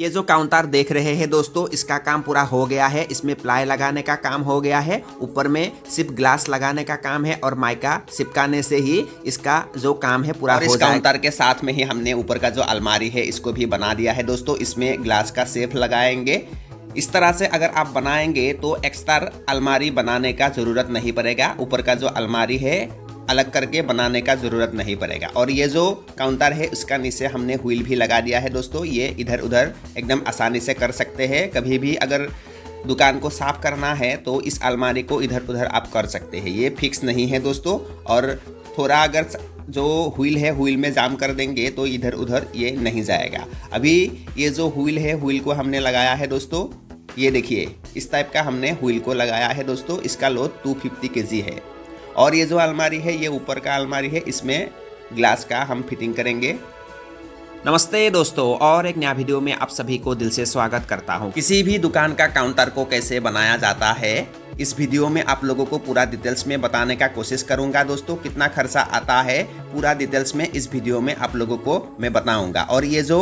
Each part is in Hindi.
ये जो काउंटर देख रहे हैं दोस्तों इसका काम पूरा हो गया है इसमें प्लाई लगाने का काम हो गया है ऊपर में सिर्फ ग्लास लगाने का काम है और माइका सिपकाने से ही इसका जो काम है पूरा इस काउंटर के साथ में ही हमने ऊपर का जो अलमारी है इसको भी बना दिया है दोस्तों इसमें ग्लास का सेफ लगाएंगे इस तरह से अगर आप बनाएंगे तो एक्स्ट्रा अलमारी बनाने का ज़रूरत नहीं पड़ेगा ऊपर का जो अलमारी है अलग करके बनाने का ज़रूरत नहीं पड़ेगा और ये जो काउंटर है उसका नीचे हमने व्हील भी लगा दिया है दोस्तों ये इधर उधर एकदम आसानी से कर सकते हैं कभी भी अगर दुकान को साफ़ करना है तो इस अलमारी को इधर उधर आप कर सकते हैं ये फिक्स नहीं है दोस्तों और थोड़ा अगर जो व्हील है व्हील में जाम कर देंगे तो इधर उधर ये नहीं जाएगा अभी ये जो व्हील है व्हील को हमने लगाया है दोस्तों ये देखिए इस टाइप का हमने व्हील को लगाया है दोस्तों इसका लोड 250 फिफ्टी है और ये जो अलमारी है ये ऊपर का अलमारी है इसमें ग्लास का हम फिटिंग करेंगे नमस्ते दोस्तों और एक नया वीडियो में आप सभी को दिल से स्वागत करता हूँ किसी भी दुकान का काउंटर को कैसे बनाया जाता है इस वीडियो में आप लोगों को पूरा डिटेल्स में बताने का कोशिश करूंगा दोस्तों कितना खर्चा आता है पूरा डिटेल्स में इस वीडियो में आप लोगों को मैं बताऊंगा और ये जो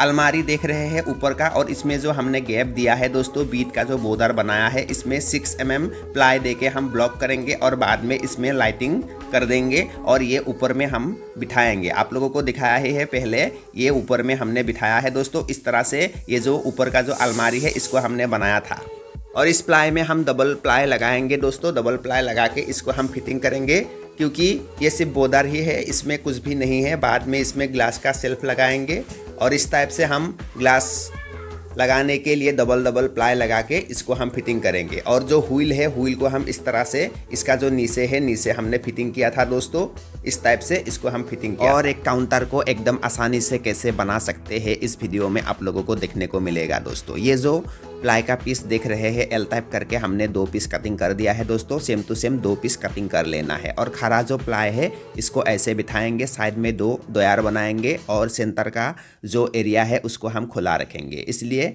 अलमारी देख रहे हैं ऊपर का और इसमें जो हमने गैप दिया है दोस्तों बीट का जो बोदर बनाया है इसमें सिक्स एम एम प्लाई दे के हम ब्लॉक करेंगे और बाद में इसमें लाइटिंग कर देंगे और ये ऊपर में हम बिठाएंगे आप लोगों को दिखाया ही है पहले ये ऊपर में हमने बिठाया है दोस्तों इस तरह से ये जो ऊपर का जो अलमारी है इसको हमने बनाया था और इस प्लाई में हम डबल प्लाई लगाएंगे दोस्तों डबल प्लाई लगा के इसको हम फिटिंग करेंगे क्योंकि ये सिर्फ बोदर ही है इसमें कुछ भी नहीं है बाद में इसमें ग्लास का सेल्फ लगाएंगे और इस टाइप से हम ग्लास लगाने के लिए डबल डबल प्लाई लगा के इसको हम फिटिंग करेंगे और जो व्हील है व्हील को हम इस तरह से इसका जो नीचे है नीचे हमने फिटिंग किया था दोस्तों इस टाइप से इसको हम फिटिंग किया और एक काउंटर को एकदम आसानी से कैसे बना सकते हैं इस वीडियो में आप लोगों को देखने को मिलेगा दोस्तों ये जो प्लाई का पीस देख रहे हैं एल टाइप करके हमने दो पीस कटिंग कर दिया है दोस्तों सेम टू सेम दो पीस कटिंग कर लेना है और खरा जो प्लाई है इसको ऐसे बिठाएंगे साइड में दो दोयार बनाएंगे और सेंटर का जो एरिया है उसको हम खुला रखेंगे इसलिए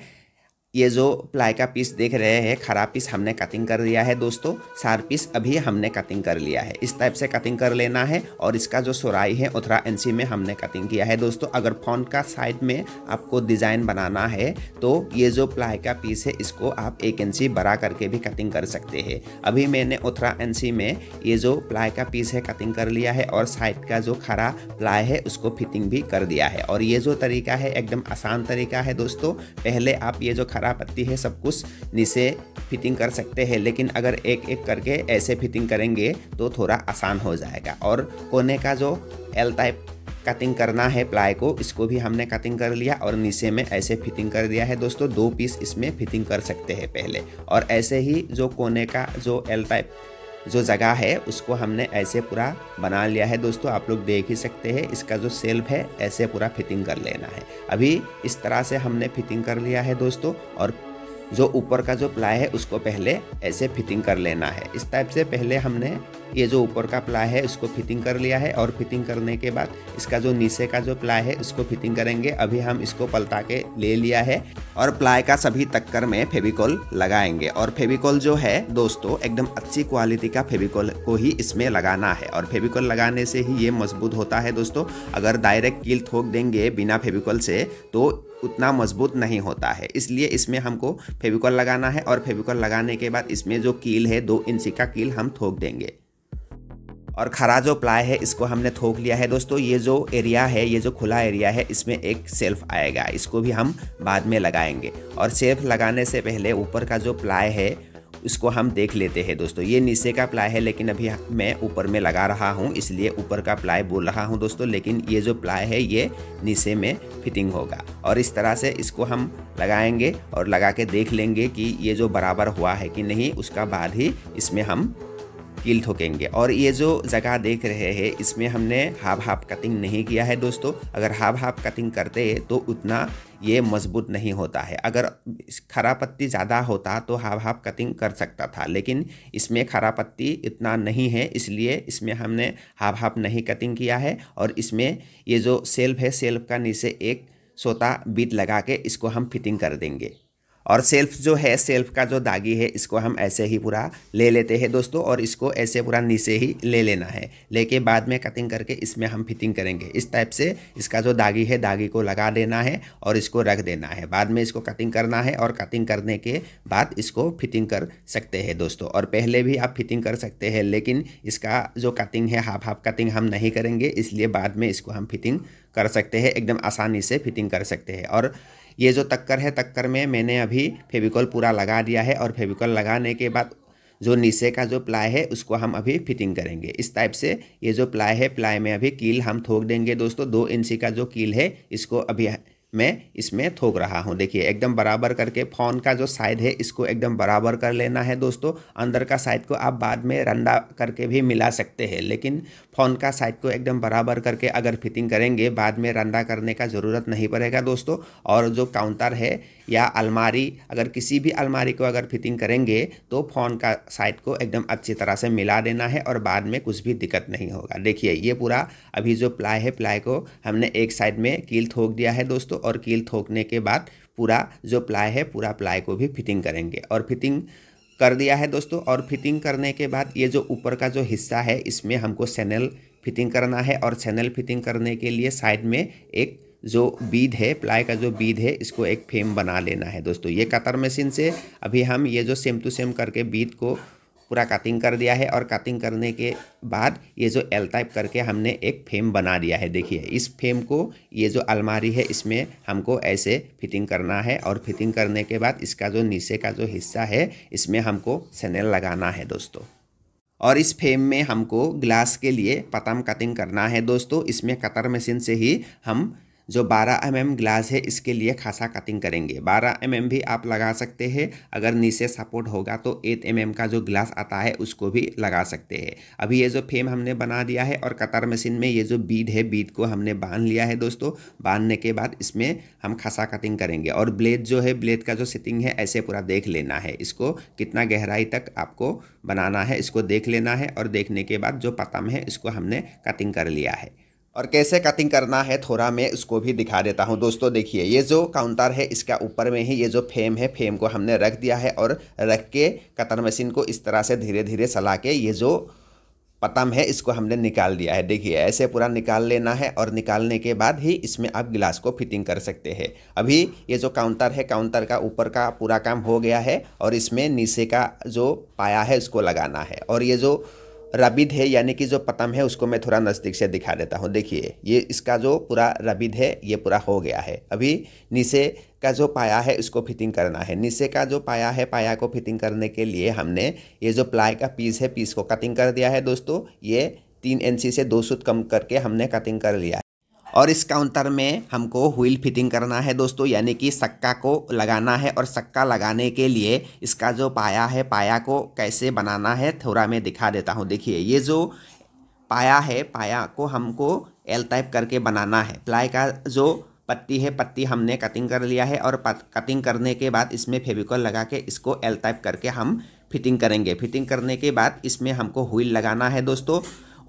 ये जो प्लाई का पीस देख रहे हैं खरा पीस हमने कटिंग कर लिया है दोस्तों सार पीस अभी हमने कटिंग कर लिया है इस टाइप से कटिंग कर लेना है और इसका जो सुराई है उथरा एनसी में हमने कटिंग किया है दोस्तों अगर फोन का साइड में आपको डिज़ाइन बनाना है तो ये जो प्लाई का पीस है इसको आप एक इंची बड़ा करके भी कटिंग कर सकते हैं अभी मैंने उथरा एनसी में ये जो प्लाई का पीस है कटिंग कर लिया है और साइड का जो खरा प्लाई है उसको फिटिंग भी कर दिया है और ये जो तरीका है एकदम आसान तरीका है दोस्तों पहले आप ये जो खरा आपत्ति है सब कुछ नीचे फिटिंग कर सकते हैं लेकिन अगर एक एक करके ऐसे फिटिंग करेंगे तो थोड़ा आसान हो जाएगा और कोने का जो एल टाइप कटिंग करना है प्लाई को इसको भी हमने कटिंग कर लिया और नीचे में ऐसे फिटिंग कर दिया है दोस्तों दो पीस इसमें फिटिंग कर सकते हैं पहले और ऐसे ही जो कोने का जो एल टाइप जो जगह है उसको हमने ऐसे पूरा बना लिया है दोस्तों आप लोग देख ही सकते हैं इसका जो सेल्फ है ऐसे पूरा फिटिंग कर लेना है अभी इस तरह से हमने फिटिंग कर लिया है दोस्तों और जो ऊपर का जो प्लाई है उसको पहले ऐसे फिटिंग कर लेना है इस टाइप से पहले हमने ये जो ऊपर का प्लाई है इसको फिटिंग कर लिया है और फिटिंग करने के बाद इसका जो नीचे का जो प्लाई है उसको फिटिंग करेंगे अभी हम इसको पलटा के ले लिया है और प्लाई का सभी टक्कर में फेविकॉल लगाएंगे और फेविकॉल जो है दोस्तों एकदम अच्छी क्वालिटी का फेविकॉल को ही इसमें लगाना है और फेविकॉल लगाने से ही ये मजबूत होता है दोस्तों अगर डायरेक्ट कील थोक देंगे बिना फेविकॉल से तो उतना मजबूत नहीं होता है इसलिए इसमें हमको फेविकॉल लगाना है और फेविकॉल लगाने के बाद इसमें जो कील है दो इंची का कील हम थोक देंगे और खरा जो प्लाय है इसको हमने थोक लिया है दोस्तों ये जो एरिया है ये जो खुला एरिया है इसमें एक सेल्फ आएगा इसको भी हम बाद में लगाएंगे और सेल्फ लगाने से पहले ऊपर का जो प्लाय है उसको हम देख लेते हैं दोस्तों ये नीचे का प्लाय है लेकिन अभी मैं ऊपर में लगा रहा हूँ इसलिए ऊपर का प्लाय बोल रहा हूँ दोस्तों लेकिन ये जो प्लाय है ये नीचे में फिटिंग होगा और इस तरह से इसको हम लगाएंगे और लगा के देख लेंगे कि ये जो बराबर हुआ है कि नहीं उसका बाद ही इसमें हम कील ठोकेंगे और ये जो जगह देख रहे हैं इसमें हमने हाफ हाफ कटिंग नहीं किया है दोस्तों अगर हाफ हाफ कटिंग करते तो उतना ये मजबूत नहीं होता है अगर खरा पत्ती ज़्यादा होता तो हाफ हाफ कटिंग कर सकता था लेकिन इसमें खरा पत्ती इतना नहीं है इसलिए इसमें हमने हाफ हाफ नहीं कटिंग किया है और इसमें ये जो सेल्फ है सेल्फ का नीचे एक सोता बीट लगा के इसको हम फिटिंग कर देंगे और सेल्फ जो है सेल्फ का जो दागी है इसको हम ऐसे ही पूरा ले लेते हैं दोस्तों और इसको ऐसे पूरा नीचे ही ले लेना है लेके बाद में कटिंग करके इसमें हम फिटिंग करेंगे इस टाइप से इसका जो दागी है दागी को लगा देना है और इसको रख देना है बाद में इसको कटिंग करना है और कटिंग करने के बाद इसको फिटिंग कर सकते हैं दोस्तों और पहले भी आप फिटिंग कर सकते हैं लेकिन इसका जो कटिंग है हाफ हाफ कटिंग हम नहीं करेंगे इसलिए बाद में इसको हम फिटिंग कर सकते हैं एकदम आसानी से फिटिंग कर सकते हैं और ये जो तक्कर है तक्कर में मैंने अभी फेविकॉल पूरा लगा दिया है और फेविकॉल लगाने के बाद जो नीचे का जो प्लाई है उसको हम अभी फिटिंग करेंगे इस टाइप से ये जो प्लाई है प्लाई में अभी कील हम थोक देंगे दोस्तों दो इंची का जो कील है इसको अभी मैं इसमें थोक रहा हूँ देखिए एकदम बराबर करके फोन का जो साइड है इसको एकदम बराबर कर लेना है दोस्तों अंदर का साइड को आप बाद में रंडा करके भी मिला सकते हैं लेकिन फोन का साइड को एकदम बराबर करके अगर फिटिंग करेंगे बाद में रंडा करने का ज़रूरत नहीं पड़ेगा दोस्तों और जो काउंटर है या अलमारी अगर किसी भी अलमारी को अगर फिटिंग करेंगे तो फ़ोन का साइड को एकदम अच्छी तरह से मिला देना है और बाद में कुछ भी दिक्कत नहीं होगा देखिए ये पूरा अभी जो प्लाई है प्लाई को हमने एक साइड में कील थोक दिया है दोस्तों और कील थोकने के बाद पूरा जो प्लाई है पूरा प्लाई को भी फिटिंग करेंगे और फिटिंग कर दिया है दोस्तों और फिटिंग करने के बाद ये जो ऊपर का जो हिस्सा है इसमें हमको चैनल फिटिंग करना है और चैनल फिटिंग करने के लिए साइड में एक जो बीद है प्लाई का जो बीद है इसको एक फेम बना लेना है दोस्तों ये कतर मशीन से अभी हम ये जो सेम टू सेम करके बीद को पूरा कटिंग कर दिया है और कटिंग करने के बाद ये जो एल टाइप करके हमने एक फेम बना दिया है देखिए इस फेम को ये जो अलमारी है इसमें हमको ऐसे फिटिंग करना है और फिटिंग करने के बाद इसका जो नीचे का जो हिस्सा है इसमें हमको सेनेल लगाना है दोस्तों और इस फेम में हमको ग्लास के लिए पतम कटिंग करना है दोस्तों इसमें कतर मशीन से ही हम जो 12 एम mm ग्लास है इसके लिए खासा कटिंग करेंगे 12 एम mm भी आप लगा सकते हैं अगर नीचे सपोर्ट होगा तो 8 एम mm का जो ग्लास आता है उसको भी लगा सकते हैं अभी ये जो फेम हमने बना दिया है और कतार मशीन में ये जो बीड है बीड को हमने बांध लिया है दोस्तों बांधने के बाद इसमें हम खासा कटिंग करेंगे और ब्लेड जो है ब्लेड का जो सिटिंग है ऐसे पूरा देख लेना है इसको कितना गहराई तक आपको बनाना है इसको देख लेना है और देखने के बाद जो पतम है इसको हमने कटिंग कर लिया है और कैसे कटिंग करना है थोड़ा मैं उसको भी दिखा देता हूँ दोस्तों देखिए ये जो काउंटर है इसका ऊपर में ही ये जो फेम है फेम को हमने रख दिया है और रख के कतर मशीन को इस तरह से धीरे धीरे सला के ये जो पतम है इसको हमने निकाल दिया है देखिए ऐसे पूरा निकाल लेना है और निकालने के बाद ही इसमें आप गिलास को फिटिंग कर सकते हैं अभी ये जो काउंटर है काउंटर का ऊपर का पूरा काम हो गया है और इसमें नीचे का जो पाया है उसको लगाना है और ये जो रबिद है यानी कि जो पतम है उसको मैं थोड़ा नज़दीक से दिखा देता हूँ देखिए ये इसका जो पूरा रबिद है ये पूरा हो गया है अभी नीचे का जो पाया है इसको फिटिंग करना है नीचे का जो पाया है पाया को फिटिंग करने के लिए हमने ये जो प्लाई का पीस है पीस को कटिंग कर दिया है दोस्तों ये तीन इंची से दो सूत कम करके हमने कटिंग कर लिया और इस काउंटर में हमको व्हील फिटिंग करना है दोस्तों यानी कि सक्का को लगाना है और सक्का लगाने के लिए इसका जो पाया है पाया को कैसे बनाना है थोड़ा मैं दिखा देता हूँ देखिए ये जो पाया है पाया को हमको एल टाइप करके बनाना है प्लाई का जो पत्ती है पत्ती हमने कटिंग कर लिया है और कटिंग करने के बाद इसमें फेविकॉल लगा के इसको एल टाइप करके हम फिटिंग करेंगे फिटिंग करने के बाद इसमें हमको व्हील लगाना है दोस्तों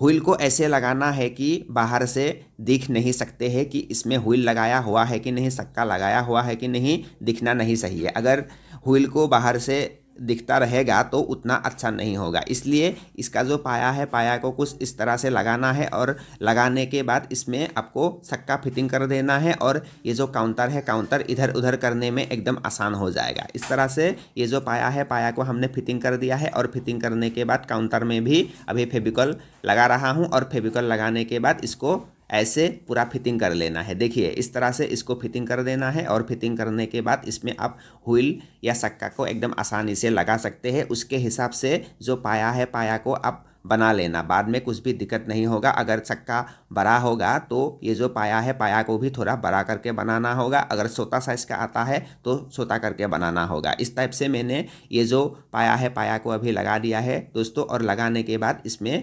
हुईल को ऐसे लगाना है कि बाहर से दिख नहीं सकते हैं कि इसमें हुईल लगाया हुआ है कि नहीं सक्का लगाया हुआ है कि नहीं दिखना नहीं सही है अगर हुईल को बाहर से दिखता रहेगा तो उतना अच्छा नहीं होगा इसलिए इसका जो पाया है पाया को कुछ इस तरह से लगाना है और लगाने के बाद इसमें आपको सक्का फिटिंग कर देना है और ये जो काउंटर है काउंटर इधर उधर करने में एकदम आसान हो जाएगा इस तरह से ये जो पाया है पाया को हमने फिटिंग कर दिया है और फिटिंग करने के बाद काउंटर में भी अभी फेविकॉल लगा रहा हूँ और फेविकॉल लगाने के बाद इसको ऐसे पूरा फिटिंग कर लेना है देखिए इस तरह से इसको फिटिंग कर देना है और फिटिंग करने के बाद इसमें आप हुईल या सक्का को एकदम आसानी से लगा सकते हैं उसके हिसाब से जो पाया है पाया को आप बना लेना बाद में कुछ भी दिक्कत नहीं होगा अगर चक्का बड़ा होगा तो ये जो पाया है पाया को भी थोड़ा बड़ा करके बनाना होगा अगर सोता साइज का आता है तो सोता करके बनाना होगा इस टाइप से मैंने ये जो पाया है पाया को अभी लगा दिया है दोस्तों और लगाने के बाद इसमें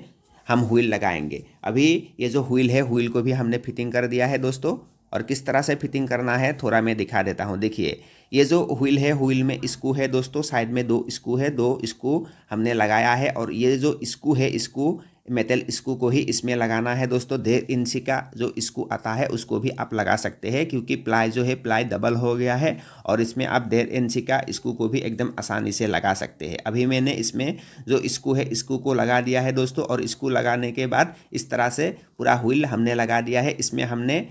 हम व्हील लगाएंगे अभी ये जो व्हील है व्हील को भी हमने फिटिंग कर दिया है दोस्तों और किस तरह से फिटिंग करना है थोड़ा मैं दिखा देता हूँ देखिए ये जो व्हील है व्हील में स्कू है दोस्तों साइड में दो स्कू है दो स्कू हमने लगाया है और ये जो स्कू है स्कू मेटल स्क्रू को ही इसमें लगाना है दोस्तों डेढ़ इंच का जो स्क्रू आता है उसको भी आप लगा सकते हैं क्योंकि प्लाई जो है प्लाई डबल हो गया है और इसमें आप डेढ़ इंच का स्क्रू को भी एकदम आसानी से लगा सकते हैं अभी मैंने इसमें जो स्क्रू है स्क्रू को लगा दिया है दोस्तों और स्क्रू लगाने के बाद इस तरह से पूरा व्हील हमने लगा दिया है इसमें हमने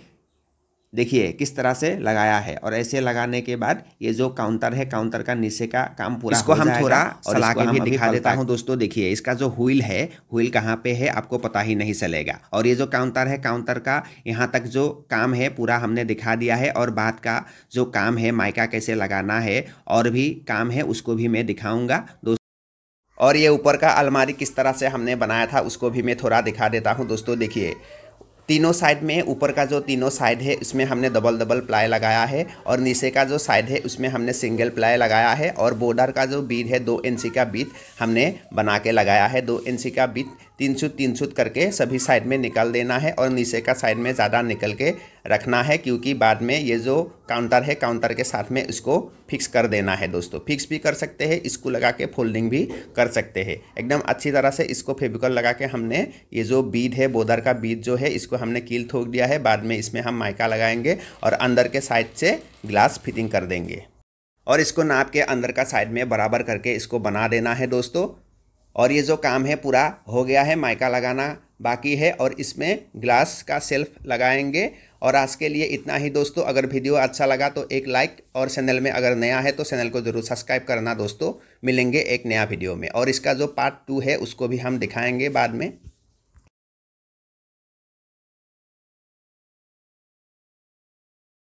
देखिए किस तरह से लगाया है और ऐसे लगाने के बाद ये जो काउंटर है काउंटर का नीचे का काम पूरा इसको हम थोड़ा सला के भी दिखा देता हूँ दोस्तों देखिए इसका जो व्हील है व्हील कहाँ पे है आपको पता ही नहीं चलेगा और ये जो काउंटर है काउंटर का यहाँ तक जो काम है पूरा हमने दिखा दिया है और बाद का जो काम है माइका कैसे लगाना है और भी काम है उसको भी मैं दिखाऊँगा दोस्तों और ये ऊपर का अलमारी किस तरह से हमने बनाया था उसको भी मैं थोड़ा दिखा देता हूँ दोस्तों देखिए तीनों साइड में ऊपर का जो तीनों साइड है उसमें हमने डबल डबल प्लाई लगाया है और नीचे का जो साइड है उसमें हमने सिंगल प्लाई लगाया है और बॉर्डर का जो बीट है दो इंची का बीट हमने बना के लगाया है दो इंची का बीट तीन सूत तीन सुत करके सभी साइड में निकाल देना है और नीचे का साइड में ज़्यादा निकल के रखना है क्योंकि बाद में ये जो काउंटर है काउंटर के साथ में इसको फिक्स कर देना है दोस्तों फिक्स भी कर सकते हैं इसको लगा के फोल्डिंग भी कर सकते हैं एकदम अच्छी तरह से इसको फेविकॉल लगा के हमने ये जो बीड है बोदर का बीड जो है इसको हमने कील थोक दिया है बाद में इसमें हम माइका लगाएंगे और अंदर के साइड से ग्लास फिटिंग कर देंगे और इसको नाप के अंदर का साइड में बराबर करके इसको बना देना है दोस्तों और ये जो काम है पूरा हो गया है माइका लगाना बाकी है और इसमें ग्लास का सेल्फ लगाएंगे और आज के लिए इतना ही दोस्तों अगर वीडियो अच्छा लगा तो एक लाइक और चैनल में अगर नया है तो चैनल को ज़रूर सब्सक्राइब करना दोस्तों मिलेंगे एक नया वीडियो में और इसका जो पार्ट टू है उसको भी हम दिखाएंगे बाद में